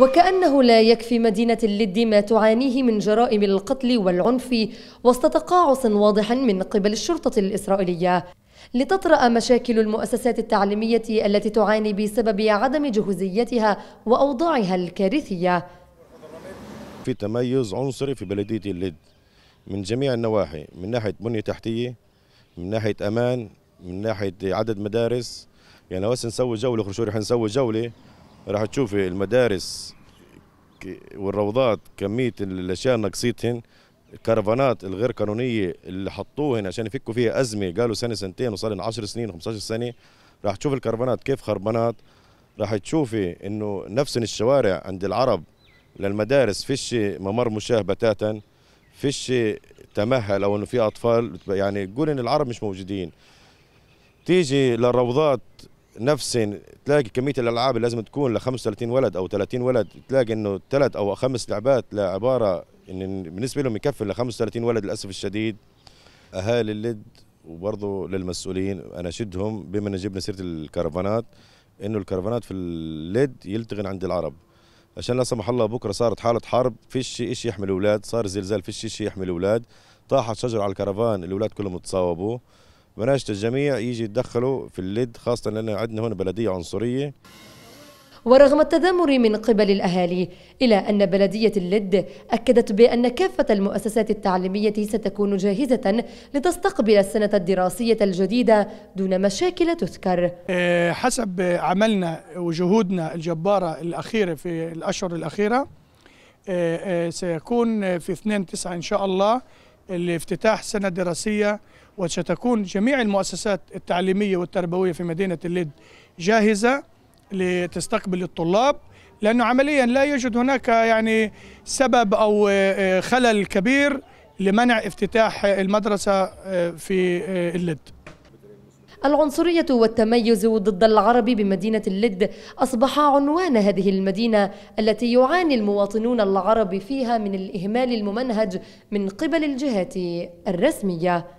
وكأنه لا يكفي مدينة اللد ما تعانيه من جرائم القتل والعنف وسط تقاعس واضح من قبل الشرطة الإسرائيلية لتطرأ مشاكل المؤسسات التعليمية التي تعاني بسبب عدم جهوزيتها وأوضاعها الكارثية في تميز عنصري في بلدية اللد من جميع النواحي من ناحية بنية تحتية من ناحية أمان من ناحية عدد مدارس يعني هسه نسوي جولة خرشوري حنسوي جولة راح تشوفي المدارس والروضات كميه الاشياء ناقصيتهن الكرفانات الغير قانونيه اللي حطوهن عشان يفكوا فيها ازمه قالوا سنه سنتين وصار لنا 10 سنين 15 سنه راح تشوف الكرفانات كيف خربانات راح تشوفي انه نفس الشوارع عند العرب للمدارس فيش ممر مشاه بتاتا فيش تمهل او انه في اطفال يعني تقول ان العرب مش موجودين تيجي للروضات نفس تلاقي كميه الالعاب اللي لازم تكون ل 35 ولد او 30 ولد تلاقي انه ثلاث او خمس لعبات لعباره ان بالنسبه لهم يكفي ل 35 ولد للاسف الشديد اهالي اللد وبرضه للمسؤولين انا شدهم بما جبنا سيره الكرفانات انه الكرفانات في اللد يلتغن عند العرب عشان لا سمح الله بكره صارت حاله حرب فيش شيء يحمي الاولاد صار زلزال فيش شيء يحمي الاولاد طاحت شجره على الكرفان الاولاد كلهم تصاوبوا بناشد الجميع يجي يتدخلوا في الليد خاصه لان عندنا هنا بلديه عنصريه ورغم التذمر من قبل الأهالي إلى أن بلدية اللد أكدت بأن كافة المؤسسات التعليمية ستكون جاهزة لتستقبل السنة الدراسية الجديدة دون مشاكل تذكر إيه، حسب عملنا وجهودنا الجبارة الأخيرة في الأشهر الأخيرة إيه، إيه، سيكون في 2 9 إن شاء الله لافتتاح سنة دراسية وستكون جميع المؤسسات التعليمية والتربوية في مدينة اللد جاهزة لتستقبل الطلاب لأنه عمليا لا يوجد هناك يعني سبب أو آه، آه، خلل كبير لمنع افتتاح المدرسة آه، في اللد العنصرية والتميز ضد العرب بمدينة اللد أصبح عنوان هذه المدينة التي يعاني المواطنون العرب فيها من الإهمال الممنهج من قبل الجهات الرسمية